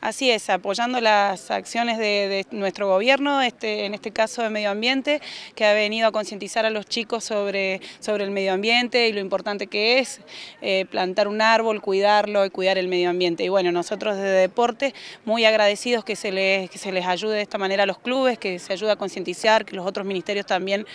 Así es, apoyando las acciones de, nuestro gobierno, este, en este caso de medio ambiente, que ha venido a concientizar a los chicos sobre, sobre el medio ambiente y lo importante que es eh, plantar un árbol, cuidarlo y cuidar el medio ambiente. Y bueno, nosotros desde deporte muy agradecidos que se les, que se les ayude de esta manera a los clubes, que se ayude a concientizar, que los otros ministerios también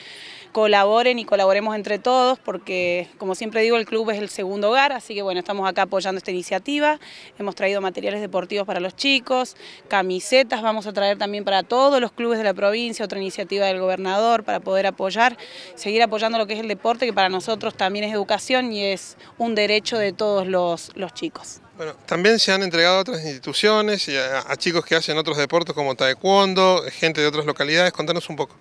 colaboren y colaboremos entre todos, porque como siempre digo, el club es el segundo hogar, así que bueno, estamos acá apoyando esta iniciativa, hemos traído materiales deportivos para los chicos, camisetas vamos a traer también para todos los clubes de la provincia, otra iniciativa del gobernador para poder apoyar, seguir apoyando lo que es el deporte, que para nosotros también es educación y es un derecho de todos los, los chicos. Bueno, también se han entregado a otras instituciones y a, a chicos que hacen otros deportes como taekwondo, gente de otras localidades, contanos un poco.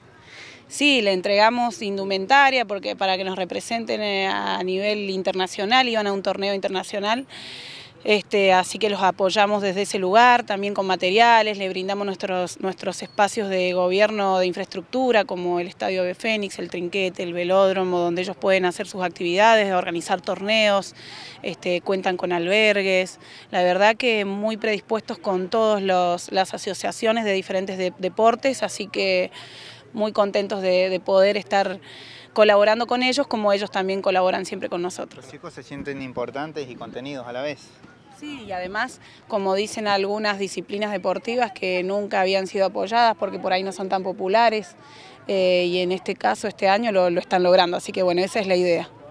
Sí, le entregamos indumentaria porque para que nos representen eh, a nivel internacional, iban a un torneo internacional. Este, así que los apoyamos desde ese lugar, también con materiales, le brindamos nuestros, nuestros espacios de gobierno de infraestructura, como el Estadio de Fénix, el Trinquete, el Velódromo, donde ellos pueden hacer sus actividades, organizar torneos, este, cuentan con albergues. La verdad que muy predispuestos con todas las asociaciones de diferentes deportes, así que muy contentos de, de, poder estar colaborando con ellos, como ellos también colaboran siempre con nosotros. Los chicos se sienten importantes y contenidos a la vez y además, como dicen algunas disciplinas deportivas que nunca habían sido apoyadas porque por ahí no son tan populares, eh, y en este caso, este año lo están logrando, así que bueno, esa es la idea.